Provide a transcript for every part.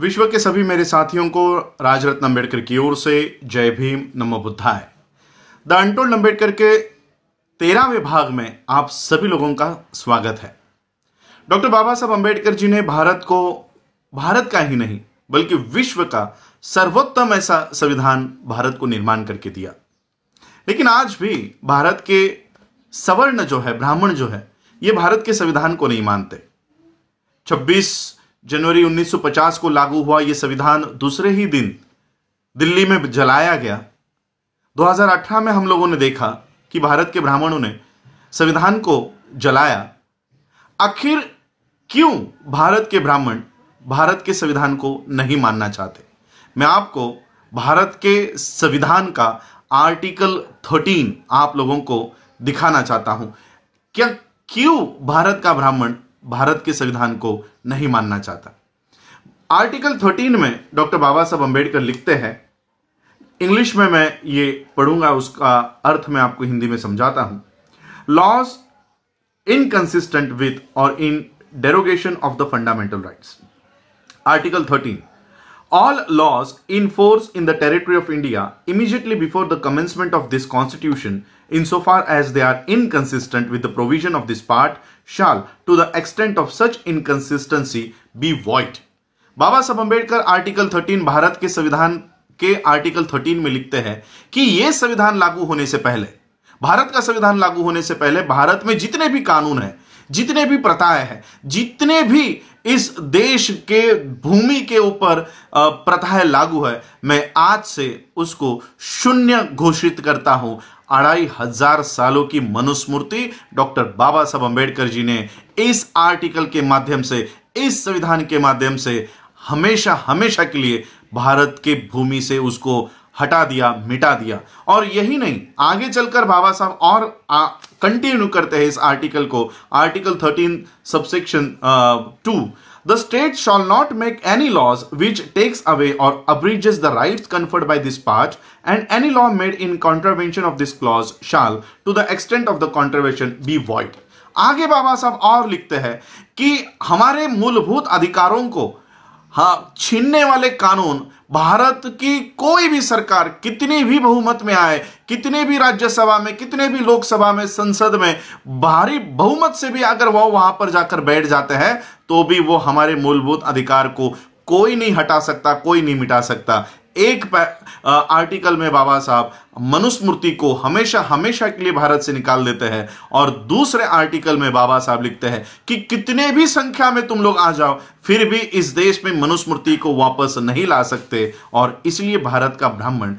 विश्व के सभी मेरे साथियों को राजरत्न अम्बेडकर की ओर से जय भीम नमो बुद्धाय द अनटोल्ड अम्बेडकर के तेरहवें भाग में आप सभी लोगों का स्वागत है डॉक्टर बाबा साहब अम्बेडकर जी ने भारत को भारत का ही नहीं बल्कि विश्व का सर्वोत्तम ऐसा संविधान भारत को निर्माण करके दिया लेकिन आज भी भारत के सवर्ण जो है ब्राह्मण जो है ये भारत के संविधान को नहीं मानते 26 जनवरी 1950 को लागू हुआ यह संविधान दूसरे ही दिन दिल्ली में जलाया गया 2018 में हम लोगों ने देखा कि भारत के ब्राह्मणों ने संविधान को जलाया आखिर क्यों भारत के ब्राह्मण भारत के संविधान को नहीं मानना चाहते मैं आपको भारत के संविधान का आर्टिकल 13 आप लोगों को दिखाना चाहता हूं क्या क्यों भारत का ब्राह्मण भारत के संविधान को नहीं मानना चाहता आर्टिकल 13 में डॉक्टर बाबा साहब अम्बेडकर लिखते हैं इंग्लिश में मैं ये पढ़ूंगा उसका अर्थ मैं आपको हिंदी में समझाता हूं laws inconsistent with or in derogation of the fundamental rights article 13 All laws in force in the territory of India immediately before the commencement of this constitution, insofar as they are inconsistent with the provision of this part, shall, to the extent of such inconsistency, be void. Baba साहब Ambedkar, Article 13 Bharat ke Samvidhan ke Article 13 mein likhte hain ki ye Samvidhan lagu hone se pehle, Bharat ka Samvidhan lagu hone se pehle, Bharat mein jitne bhi कानून hain. जितने भी प्रथाएं हैं जितने भी इस देश के भूमि के ऊपर प्रथाएं लागू है मैं आज से उसको शून्य घोषित करता हूं अढ़ाई हजार सालों की मनुस्मृति डॉक्टर बाबा साहब अम्बेडकर जी ने इस आर्टिकल के माध्यम से इस संविधान के माध्यम से हमेशा हमेशा के लिए भारत के भूमि से उसको हटा दिया मिटा दिया और यही नहीं आगे चलकर बाबा साहब और कंटिन्यू करते हैं इस आर्टिकल को article thirteen subsection two the state shall not make any laws which takes away or abridges the right conferred by this part and any law made in contravention of this clause shall to the extent of the contravention be void आगे बाबा साहब और लिखते हैं कि हमारे मूलभूत अधिकारों को हाँ छीनने वाले कानून भारत की कोई भी सरकार कितनी भी बहुमत में आए कितने भी राज्यसभा में कितने भी लोकसभा में संसद में भारी बहुमत से भी अगर वह वहां पर जाकर बैठ जाते हैं तो भी वो हमारे मूलभूत अधिकार को कोई नहीं हटा सकता कोई नहीं मिटा सकता एक आर्टिकल में बाबा साहब मनुस्मृति को हमेशा हमेशा के लिए भारत से निकाल देते हैं और दूसरे आर्टिकल में बाबा साहब लिखते हैं कि कितने भी संख्या में तुम लोग आ जाओ फिर भी इस देश में मनुस्मृति को वापस नहीं ला सकते और इसलिए भारत का ब्राह्मण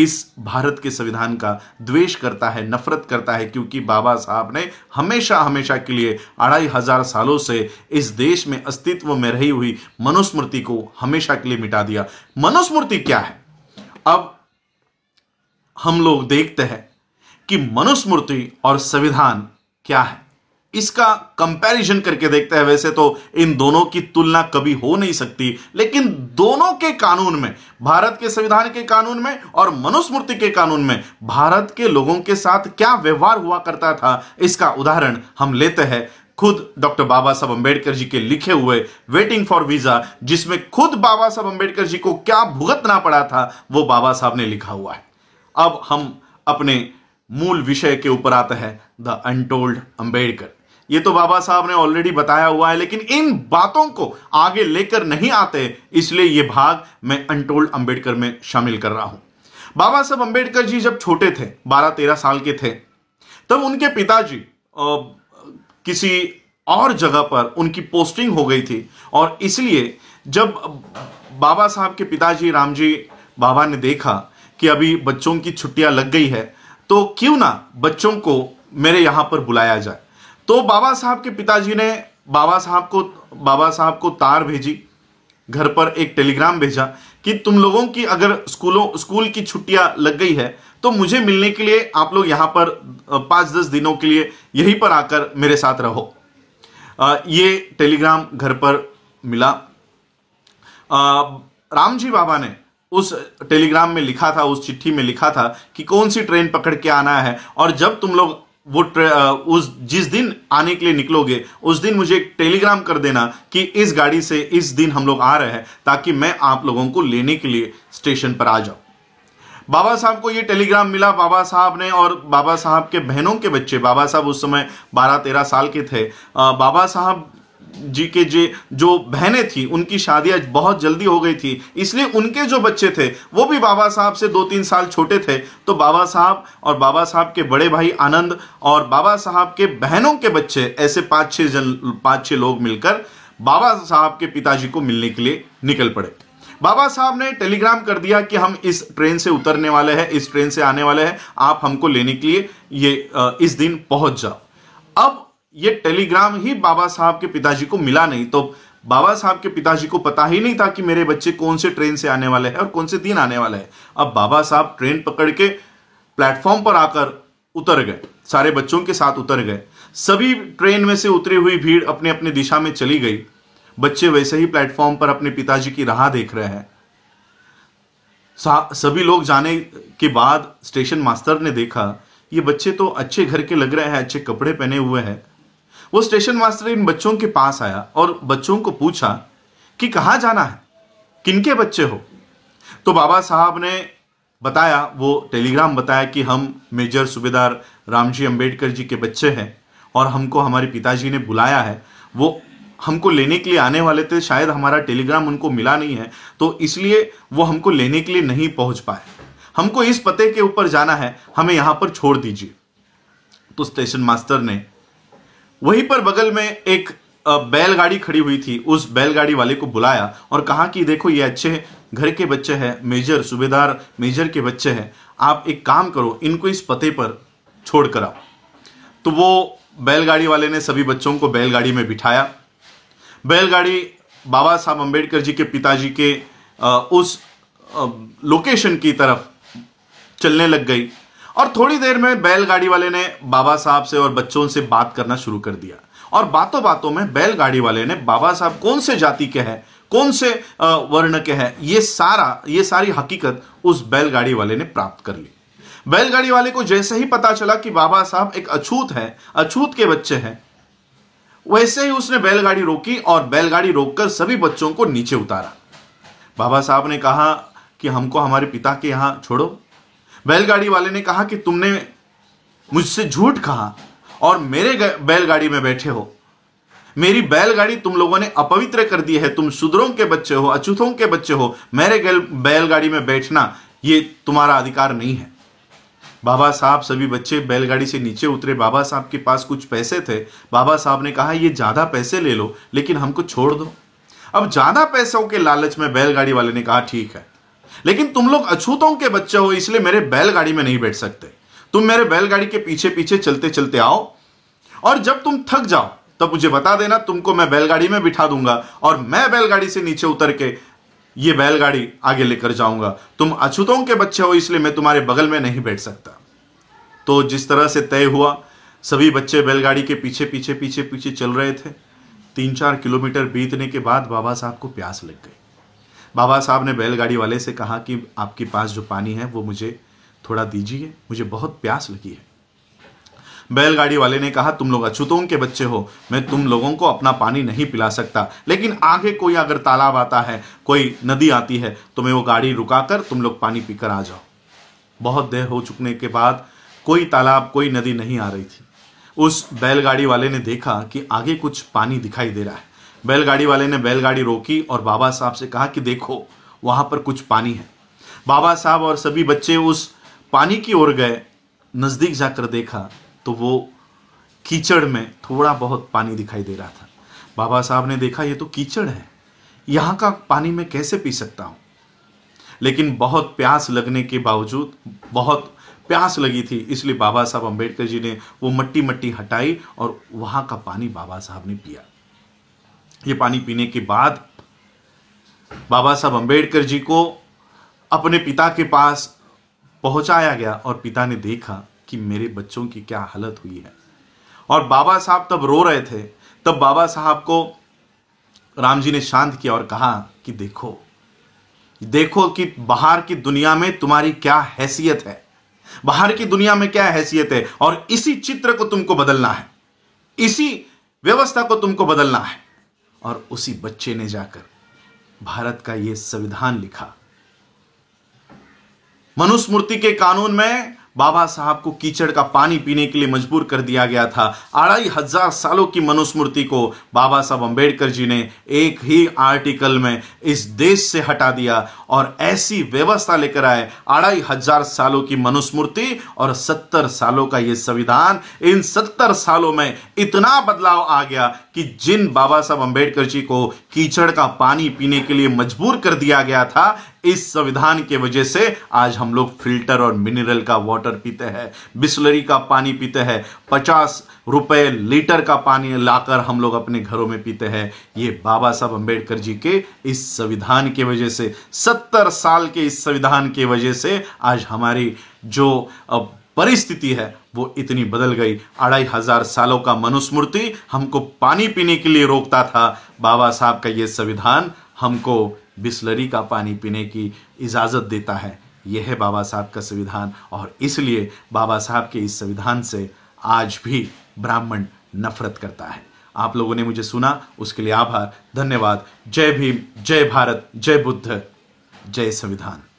इस भारत के संविधान का द्वेष करता है नफरत करता है क्योंकि बाबा साहब ने हमेशा हमेशा के लिए अढ़ाई हजार सालों से इस देश में अस्तित्व में रही हुई मनुस्मृति को हमेशा के लिए मिटा दिया मनुस्मृति क्या है अब हम लोग देखते हैं कि मनुस्मृति और संविधान क्या है इसका कंपैरिजन करके देखते हैं वैसे तो इन दोनों की तुलना कभी हो नहीं सकती लेकिन दोनों के कानून में भारत के संविधान के कानून में और मनुस्मृति के कानून में भारत के लोगों के साथ क्या व्यवहार हुआ करता था इसका उदाहरण हम लेते हैं खुद डॉक्टर बाबा साहब अंबेडकर जी के लिखे हुए वेटिंग फॉर वीजा जिसमें खुद बाबा साहब अंबेडकर जी को क्या भुगतना पड़ा था वो बाबा साहब ने लिखा हुआ है अब हम अपने मूल विषय के ऊपर आता है द अनटोल्ड अंबेडकर ये तो बाबा साहब ने ऑलरेडी बताया हुआ है लेकिन इन बातों को आगे लेकर नहीं आते इसलिए ये भाग मैं अनटोल्ड अंबेडकर में शामिल कर रहा हूं बाबा साहब अंबेडकर जी जब छोटे थे बारह तेरह साल के थे तब उनके पिताजी किसी और जगह पर उनकी पोस्टिंग हो गई थी और इसलिए जब बाबा साहब के पिताजी रामजी बाबा ने देखा कि अभी बच्चों की छुट्टियां लग गई है तो क्यों ना बच्चों को मेरे यहां पर बुलाया जाए तो बाबा साहब के पिताजी ने बाबा साहब को बाबा साहब को तार भेजी घर पर एक टेलीग्राम भेजा कि तुम लोगों की अगर स्कूलों स्कूल की छुट्टियां लग गई है तो मुझे मिलने के लिए आप लोग यहाँ पर पांच दस दिनों के लिए यहीं पर आकर मेरे साथ रहो आ, ये टेलीग्राम घर पर मिला आ, राम जी बाबा ने उस टेलीग्राम में लिखा था उस चिट्ठी में लिखा था कि कौन सी ट्रेन पकड़ के आना है और जब तुम लोग वो उस जिस दिन आने के लिए निकलोगे उस दिन मुझे एक टेलीग्राम कर देना कि इस गाड़ी से इस दिन हम लोग आ रहे हैं ताकि मैं आप लोगों को लेने के लिए स्टेशन पर आ जाऊं बाबा साहब को ये टेलीग्राम मिला बाबा साहब ने और बाबा साहब के बहनों के बच्चे बाबा साहब उस समय बारह तेरह साल के थे बाबा साहब जी के जे जो बहनें थी उनकी शादी आज बहुत जल्दी हो गई थी इसलिए उनके जो बच्चे थे वो भी बाबा साहब से दो तीन साल छोटे थे तो बाबा साहब और बाबा साहब के बड़े भाई आनंद और बाबा साहब के बहनों के बच्चे ऐसे पाँच छः जन पाँच छः लोग मिलकर बाबा साहब के पिताजी को मिलने के लिए निकल पड़े बाबा साहब ने टेलीग्राम कर दिया कि हम इस ट्रेन से उतरने वाले हैं इस ट्रेन से आने वाले हैं आप हमको लेने के लिए ये इस दिन पहुंच जाओ अब ये टेलीग्राम ही बाबा साहब के पिताजी को मिला नहीं तो बाबा साहब के पिताजी को पता ही नहीं था कि मेरे बच्चे कौन से ट्रेन से आने वाले हैं और कौन से दिन आने वाले हैं अब बाबा साहब ट्रेन पकड़ के प्लेटफॉर्म पर आकर उतर गए सारे बच्चों के साथ उतर गए सभी ट्रेन में से उतरी हुई भीड़ अपने अपने दिशा में चली गई बच्चे वैसे ही प्लेटफॉर्म पर अपने पिताजी की राह देख रहे हैं सभी लोग जाने के बाद स्टेशन मास्टर ने देखा ये बच्चे तो अच्छे घर के लग रहे हैं अच्छे कपड़े पहने हुए हैं वो स्टेशन मास्टर इन बच्चों के पास आया और बच्चों को पूछा कि कहाँ जाना है किनके बच्चे हो तो बाबा साहब ने बताया वो टेलीग्राम बताया कि हम मेजर सूबेदार रामजी अंबेडकर जी के बच्चे हैं और हमको हमारे पिताजी ने बुलाया है वो हमको लेने के लिए आने वाले थे शायद हमारा टेलीग्राम उनको मिला नहीं है तो इसलिए वो हमको लेने के लिए नहीं पहुंच पाए हमको इस पते के ऊपर जाना है हमें यहाँ पर छोड़ दीजिए तो स्टेशन मास्टर ने वहीं पर बगल में एक बैलगाड़ी खड़ी हुई थी उस बैलगाड़ी वाले को बुलाया और कहा कि देखो ये अच्छे घर के बच्चे हैं मेजर सूबेदार मेजर के बच्चे हैं आप एक काम करो इनको इस पते पर छोड़ कर आओ तो वो बैलगाड़ी वाले ने सभी बच्चों को बैलगाड़ी में बिठाया बैलगाड़ी बाबा साहब अम्बेडकर जी के पिताजी के उस लोकेशन की तरफ चलने लग गई और थोड़ी देर में बैलगाड़ी वाले ने बाबा साहब से और बच्चों से बात करना शुरू कर दिया और बातों बातों में बैलगाड़ी वाले ने बाबा साहब कौन से जाति के हैं कौन से वर्ण के हैं ये सारा ये सारी हकीकत उस बैलगाड़ी वाले ने प्राप्त कर ली बैलगाड़ी वाले को जैसे ही पता चला कि बाबा साहब एक अछूत है अछूत के बच्चे हैं वैसे ही उसने बैलगाड़ी रोकी और बैलगाड़ी रोककर सभी बच्चों को नीचे उतारा बाबा साहब ने कहा कि हमको हमारे पिता के यहाँ छोड़ो बैलगाड़ी वाले ने कहा कि तुमने मुझसे झूठ कहा और मेरे बैलगाड़ी में बैठे हो मेरी बैलगाड़ी तुम लोगों ने अपवित्र कर दी है तुम शूद्रों के बच्चे हो अछूतों के बच्चे हो मेरे बैलगाड़ी में बैठना ये तुम्हारा अधिकार नहीं है बाबा साहब सभी बच्चे बैलगाड़ी से नीचे उतरे बाबा साहब के पास कुछ पैसे थे बाबा साहब ने कहा ये ज़्यादा पैसे ले लो लेकिन हमको छोड़ दो अब ज़्यादा पैसों के लालच में बैलगाड़ी वाले ने कहा ठीक है लेकिन तुम लोग अछूतों के बच्चे हो इसलिए मेरे बैलगाड़ी में नहीं बैठ सकते तुम मेरे बैलगाड़ी के पीछे पीछे चलते चलते आओ और जब तुम थक जाओ तब मुझे बता देना तुमको मैं बैलगाड़ी में बिठा दूंगा और मैं बैलगाड़ी से नीचे उतर के ये बैलगाड़ी आगे लेकर जाऊंगा तुम अछूतों के बच्चे हो इसलिए मैं तुम्हारे बगल में नहीं बैठ सकता तो जिस तरह से तय हुआ सभी बच्चे बैलगाड़ी के पीछे पीछे पीछे पीछे चल रहे थे तीन चार किलोमीटर बीतने के बाद बाबा साहब को प्यास लग गई बाबा साहब ने बैलगाड़ी वाले से कहा कि आपके पास जो पानी है वो मुझे थोड़ा दीजिए मुझे बहुत प्यास लगी है बैलगाड़ी वाले ने कहा तुम लोग अछूतों के बच्चे हो मैं तुम लोगों को अपना पानी नहीं पिला सकता लेकिन आगे कोई अगर तालाब आता है कोई नदी आती है तो मैं वो गाड़ी रुकाकर तुम लोग पानी पीकर आ जाओ बहुत देर हो चुकने के बाद कोई तालाब कोई नदी नहीं आ रही थी उस बैलगाड़ी वाले ने देखा कि आगे कुछ पानी दिखाई दे रहा है बैलगाड़ी वाले ने बैलगाड़ी रोकी और बाबा साहब से कहा कि देखो वहाँ पर कुछ पानी है बाबा साहब और सभी बच्चे उस पानी की ओर गए नज़दीक जाकर देखा तो वो कीचड़ में थोड़ा बहुत पानी दिखाई दे रहा था बाबा साहब ने देखा ये तो कीचड़ है यहाँ का पानी मैं कैसे पी सकता हूँ लेकिन बहुत प्यास लगने के बावजूद बहुत प्यास लगी थी इसलिए बाबा साहब अम्बेडकर जी ने वो मट्टी मट्टी हटाई और वहाँ का पानी बाबा साहब ने पिया ये पानी पीने के बाद बाबा साहब अम्बेडकर जी को अपने पिता के पास पहुंचाया गया और पिता ने देखा कि मेरे बच्चों की क्या हालत हुई है और बाबा साहब तब रो रहे थे तब बाबा साहब को राम जी ने शांत किया और कहा कि देखो देखो कि बाहर की दुनिया में तुम्हारी क्या हैसियत है बाहर की दुनिया में क्या हैसियत है और इसी चित्र को तुमको बदलना है इसी व्यवस्था को तुमको बदलना है और उसी बच्चे ने जाकर भारत का यह संविधान लिखा मनुस्मृति के कानून में बाबा साहब को कीचड़ का पानी पीने के लिए मजबूर कर दिया गया था अढ़ाई हजार सालों की मनुस्मृति को बाबा साहब अम्बेडकर जी ने एक ही आर्टिकल में इस देश से हटा दिया और ऐसी व्यवस्था लेकर आए अढ़ाई हजार सालों की मनुस्मृति और सत्तर सालों का यह संविधान इन सत्तर सालों में इतना बदलाव आ गया कि जिन बाबा साहब अम्बेडकर जी को कीचड़ का पानी पीने के लिए मजबूर कर दिया गया था इस संविधान के वजह से आज हम लोग फिल्टर और मिनरल का वाटर पीते हैं बिस्लरी का पानी पीते हैं पचास रुपए लीटर का पानी लाकर हम लोग अपने घरों में पीते हैं ये बाबा साहब अम्बेडकर जी के इस संविधान के वजह से सत्तर साल के इस संविधान के वजह से आज हमारी जो परिस्थिति है वो इतनी बदल गई अढ़ाई हजार सालों का मनुस्मृति हमको पानी पीने के लिए रोकता था बाबा साहब का ये संविधान हमको बिस्लरी का पानी पीने की इजाज़त देता है यह है बाबा साहब का संविधान और इसलिए बाबा साहब के इस संविधान से आज भी ब्राह्मण नफरत करता है आप लोगों ने मुझे सुना उसके लिए आभार धन्यवाद जय भीम जय भारत जय बुद्ध जय संविधान